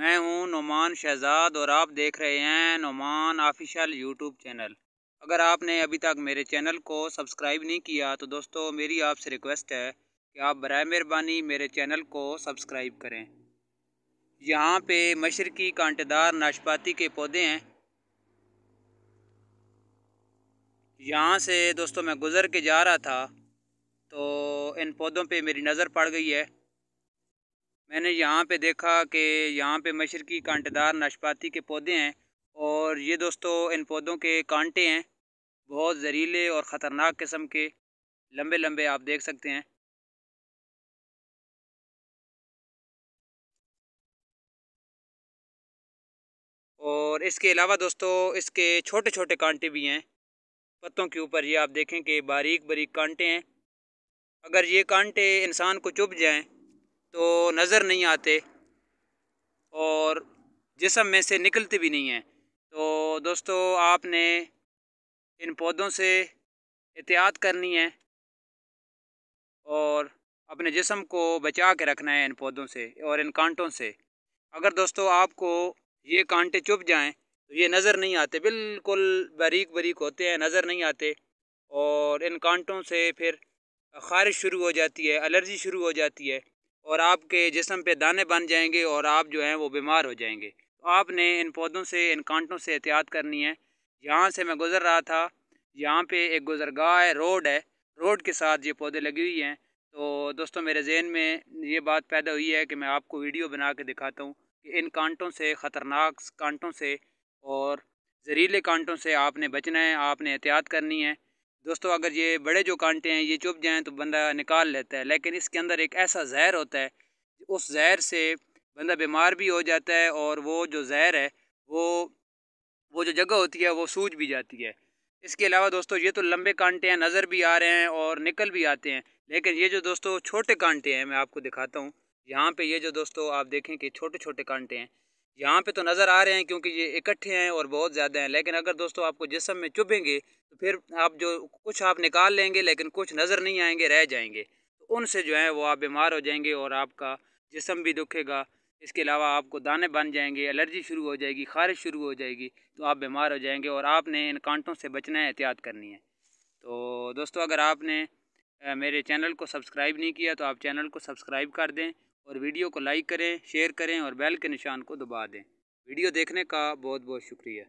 मैं हूं नुमान शहजाद और आप देख रहे हैं नुमान ऑफिशियल यूट्यूब चैनल अगर आपने अभी तक मेरे चैनल को सब्सक्राइब नहीं किया तो दोस्तों मेरी आपसे रिक्वेस्ट है कि आप बर मेहरबानी मेरे चैनल को सब्सक्राइब करें यहाँ पे मशरकी कांटेदार नाशपाती के पौधे हैं यहाँ से दोस्तों मैं गुज़र के जा रहा था तो इन पौधों पे मेरी नज़र पड़ गई है मैंने यहाँ पे देखा कि यहाँ पे मशरकी कांटेदार नाशपाती के पौधे हैं और ये दोस्तों इन पौधों के कांटे हैं बहुत ज़हरीले और ख़तरनाक किस्म के लंबे लंबे आप देख सकते हैं और इसके अलावा दोस्तों इसके छोटे छोटे कांटे भी हैं पत्तों के ऊपर ये आप देखें कि बारीक बारीक कांटे हैं अगर ये कांटे इंसान को चुभ जाएं तो नज़र नहीं आते और जिसम में से निकलते भी नहीं हैं तो दोस्तों आपने इन पौधों से एहतियात करनी है और अपने जिसम को बचा के रखना है इन पौधों से और इन कांटों से अगर दोस्तों आपको ये कांटे चुप जाएं तो ये नज़र नहीं आते बिल्कुल बारीक बारीक होते हैं नज़र नहीं आते और इन कांटों से फिर खारिश शुरू हो जाती है एलर्जी शुरू हो जाती है और आपके जिसम पे दाने बन जाएंगे और आप जो हैं वो बीमार हो जाएंगे तो आपने इन पौधों से इन कांटों से एहतियात करनी है यहाँ से मैं गुज़र रहा था यहाँ पे एक गुज़रगाह है रोड है रोड के साथ ये पौधे लगी हुई हैं तो दोस्तों मेरे जहन में ये बात पैदा हुई है कि मैं आपको वीडियो बना के दिखाता हूँ कि इन कांटों से ख़तरनाक कांटों से और ज़हरीले कांटों से आपने बचना है आपने एहतियात करनी है दोस्तों अगर ये बड़े जो कांटे हैं ये चुप जाएँ तो बंदा निकाल लेता है लेकिन इसके अंदर एक ऐसा जहर होता है उस जहर से बंदा बीमार भी हो जाता है और वो जो जहर है वो वो जो जगह होती है वो सूज भी जाती है इसके अलावा दोस्तों ये तो लंबे कांटे हैं नज़र भी आ रहे हैं और निकल भी आते हैं लेकिन ये जो दोस्तों छोटे कांटे हैं मैं आपको दिखाता हूँ यहाँ पे ये जो दोस्तों आप देखें कि छोटे छोटे कांटे हैं यहाँ पे तो नज़र आ रहे हैं क्योंकि ये इकट्ठे हैं और बहुत ज़्यादा हैं लेकिन अगर दोस्तों आपको जिसम में चुभेंगे तो फिर आप जो कुछ आप निकाल लेंगे लेकिन कुछ नज़र नहीं आएंगे रह जाएंगे तो उनसे जो है वो आप बीमार हो जाएंगे और आपका जिसम भी दुखेगा इसके अलावा आपको दाने बन जाएंगे एलर्जी शुरू हो जाएगी खारिश शुरू हो जाएगी तो आप बीमार हो जाएंगे और आपने इन कांटों से बचना है एहतियात करनी है तो दोस्तों अगर आपने मेरे चैनल को सब्सक्राइब नहीं किया तो आप चैनल को सब्सक्राइब कर दें और वीडियो को लाइक करें शेयर करें और बेल के निशान को दबा दें वीडियो देखने का बहुत बहुत शुक्रिया